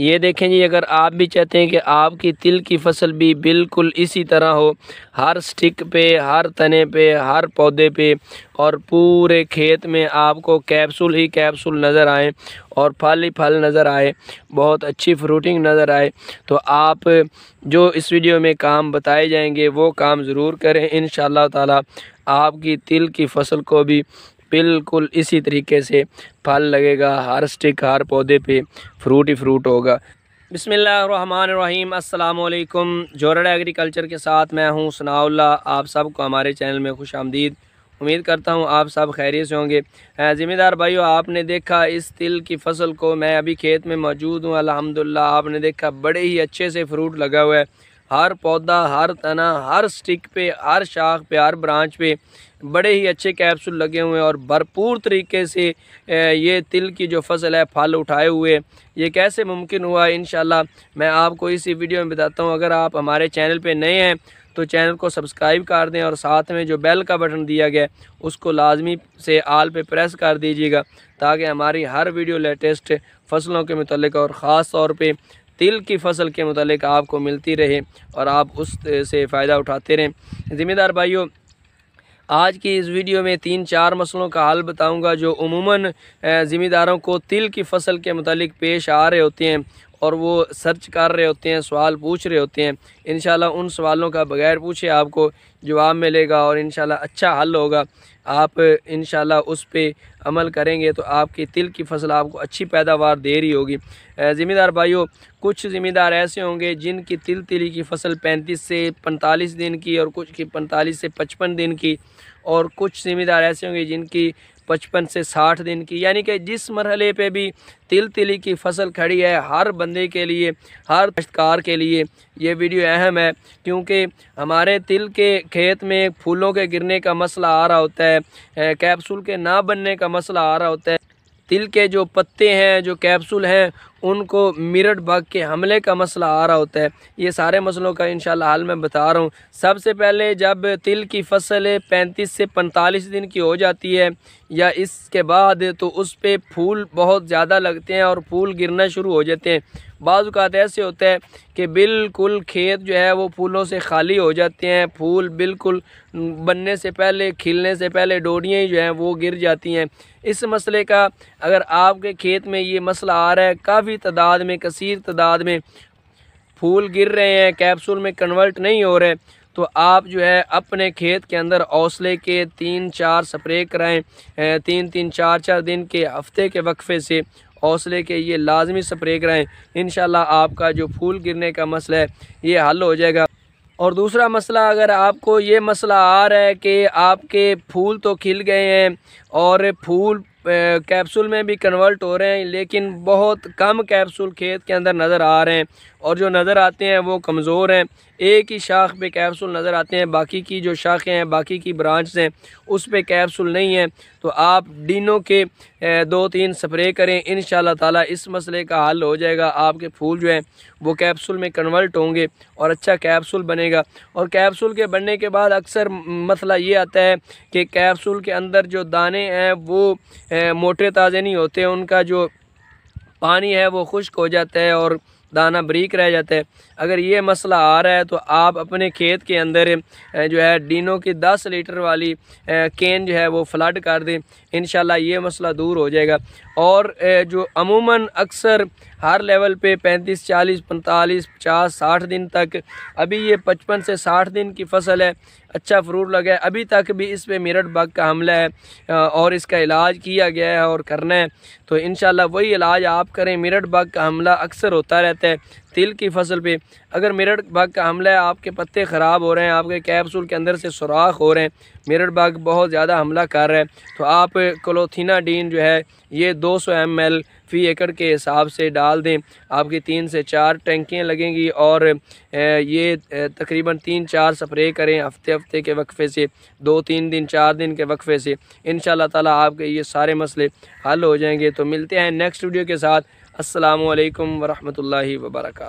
ये देखें जी अगर आप भी चाहते हैं कि आपकी तिल की फसल भी बिल्कुल इसी तरह हो हर स्टिक पे हर तने पे हर पौधे पे और पूरे खेत में आपको कैप्सूल ही कैप्सूल नज़र आए और फल ही फल नज़र आए बहुत अच्छी फ्रूटिंग नज़र आए तो आप जो इस वीडियो में काम बताए जाएंगे वो काम ज़रूर करें इन ताला आपकी तिल की फसल को भी बिल्कुल इसी तरीके से फल लगेगा हर स्टिक हर पौधे पे फ्रूट ही फ्रूट होगा बिसमीम् अल्लाम जोरड़ा एग्रीकल्चर के साथ मैं हूँ सनाउल्ला आप सबको हमारे चैनल में खुश आमदीद उम्मीद करता हूँ आप सब खैरियत से होंगे ज़िम्मेदार भाइयों आपने देखा इस तिल की फसल को मैं अभी खेत में मौजूद हूँ अलहमदिल्ला आपने देखा बड़े ही अच्छे से फ्रूट लगा हुआ है हर पौधा हर तना हर स्टिक पे हर शाख पे हर ब्रांच पे बड़े ही अच्छे कैप्सूल लगे हुए हैं और भरपूर तरीके से ये तिल की जो फसल है फल उठाए हुए ये कैसे मुमकिन हुआ इन मैं आपको इसी वीडियो में बताता हूँ अगर आप हमारे चैनल पर नए हैं तो चैनल को सब्सक्राइब कर दें और साथ में जो बेल का बटन दिया गया उसको लाजमी से आल पे प्रेस कर दीजिएगा ताकि हमारी हर वीडियो लेटेस्ट फसलों के मतलब और ख़ास तौर पर तिल की फसल के मतलब आपको मिलती रहे और आप उससे फ़ायदा उठाते रहें ज़िम्मेदार भाइयों आज की इस वीडियो में तीन चार मसलों का हल बताऊंगा जो उमूमन ज़िम्मेदारों को तिल की फसल के मतलब पेश आ रहे होते हैं और वो सर्च कर रहे होते हैं सवाल पूछ रहे होते हैं इन उन सवालों का बगैर पूछे आपको जवाब मिलेगा और इन अच्छा हल होगा आप इन उस पर अमल करेंगे तो आपकी तिल की फसल आपको अच्छी पैदावार दे रही होगी ज़िम्मेदार भाइयों कुछ ज़िम्मेदार ऐसे होंगे जिनकी तिल तिली की फसल 35 से 45 दिन की और कुछ की 45 से 55 दिन की और कुछ ज़िम्मेदार ऐसे होंगे जिनकी पचपन से साठ दिन की यानी कि जिस मरहले पे भी तिल तिली की फसल खड़ी है हर बंदे के लिए हर काश्तकार के लिए ये वीडियो अहम है क्योंकि हमारे तिल के खेत में फूलों के गिरने का मसला आ रहा होता है कैप्सूल के ना बनने का मसला आ रहा होता है तिल के जो पत्ते हैं जो कैप्सूल हैं उनको मिरट बग के हमले का मसला आ रहा होता है ये सारे मसलों का इन हाल मैं बता रहा हूँ सबसे पहले जब तिल की फसल पैंतीस से पैंतालीस दिन की हो जाती है या इसके बाद तो उस पर फूल बहुत ज़्यादा लगते हैं और फूल गिरना शुरू हो जाते हैं अवत ऐसे होता है कि बिल्कुल खेत जो है वो फूलों से खाली हो जाते हैं फूल बिल्कुल बनने से पहले खिलने से पहले डोडियाँ ही जो हैं वो गिर जाती हैं इस मसले का अगर आपके खेत में ये मसला आ रहा है काफ़ी तादाद में कसर तादाद में फूल गिर रहे हैं कैप्सूल में कन्वर्ट नहीं हो रहे तो आप जो है अपने खेत के अंदर हौसले के तीन चार स्प्रे कराएं तीन तीन चार चार दिन के हफ्ते के वक्फे से हौसले के ये लाजमी स्प्रे कराएँ इन आपका जो फूल गिरने का मसला है ये हल हो जाएगा और दूसरा मसला अगर आपको ये मसला आ रहा है कि आपके फूल तो खिल गए हैं और फूल कैप्सूल में भी कन्वर्ट हो रहे हैं लेकिन बहुत कम कैप्सूल खेत के अंदर नज़र आ रहे हैं और जो नज़र आते हैं वो कमज़ोर हैं एक ही शाख पे कैप्सूल नज़र आते हैं बाकी की जो शाखें हैं बाकी की ब्रांच हैं उस पे कैप्सूल नहीं है तो आप डीनों के दो तीन स्प्रे करें इन ताला इस मसले का हल हो जाएगा आपके फूल जो हैं वो कैप्सूल में कन्वर्ट होंगे और अच्छा कैप्सूल बनेगा और कैप्सूल के बनने के बाद अक्सर मसला ये आता है कि कैप्सूल के अंदर जो दाने हैं वो मोटे ताज़े नहीं होते उनका जो पानी है वो खुश्क हो जाता है और दाना ब्रीक रह जाता है अगर ये मसला आ रहा है तो आप अपने खेत के अंदर जो है डीनो की 10 लीटर वाली केन जो है वो फ्लड कर दें इन ये मसला दूर हो जाएगा और जो अमूमन अक्सर हर लेवल पे 35, 40, 45, 50, 60 दिन तक अभी ये 55 से 60 दिन की फसल है अच्छा फ्रूट लगा है अभी तक भी इस पर मेरठ बग का हमला है और इसका इलाज किया गया है और करना है तो इन वही इलाज आप करें मेरठ बग का हमला अक्सर होता रहता है तिल की फसल पे अगर मेरठ बाग का हमला है आपके पत्ते ख़राब हो रहे हैं आपके कैप्सूल के अंदर से सुराख हो रहे हैं मेरठ बाग बहुत ज़्यादा हमला कर रहा है तो आप डीन जो है ये 200 सौ एम एल फ़ी एकड़ के हिसाब से डाल दें आपकी तीन से चार टेंकियाँ लगेंगी और ये तकरीबन तीन चार स्प्रे करें हफ्ते हफ्ते के वक्फे से दो तीन दिन चार दिन के वक्फे से इन ताला आपके ये सारे मसले हल हो जाएंगे तो मिलते हैं नेक्स्ट वीडियो के साथ असलकम वरहमल वबरक